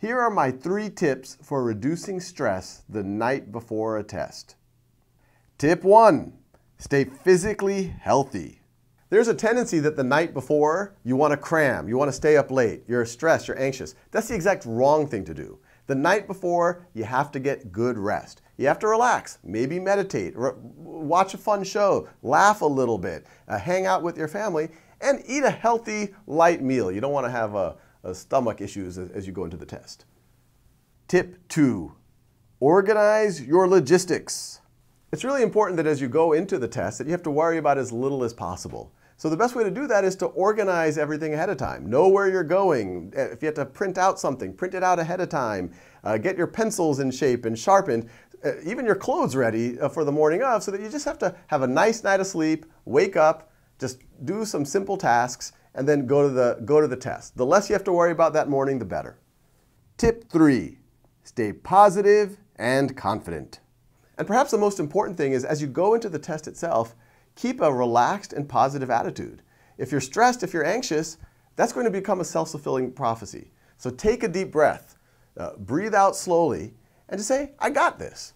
Here are my three tips for reducing stress the night before a test. Tip one, stay physically healthy. There's a tendency that the night before you want to cram, you want to stay up late, you're stressed, you're anxious. That's the exact wrong thing to do. The night before, you have to get good rest. You have to relax, maybe meditate, watch a fun show, laugh a little bit, uh, hang out with your family, and eat a healthy, light meal. You don't want to have a uh, stomach issues as, as you go into the test. Tip two, organize your logistics. It's really important that as you go into the test that you have to worry about as little as possible. So the best way to do that is to organize everything ahead of time. Know where you're going. If you have to print out something, print it out ahead of time. Uh, get your pencils in shape and sharpened. Uh, even your clothes ready uh, for the morning of so that you just have to have a nice night of sleep, wake up, just do some simple tasks and then go to the, go to the test. The less you have to worry about that morning, the better. Tip three, stay positive and confident. And perhaps the most important thing is as you go into the test itself, keep a relaxed and positive attitude. If you're stressed, if you're anxious, that's going to become a self-fulfilling prophecy. So take a deep breath, uh, breathe out slowly, and just say, I got this.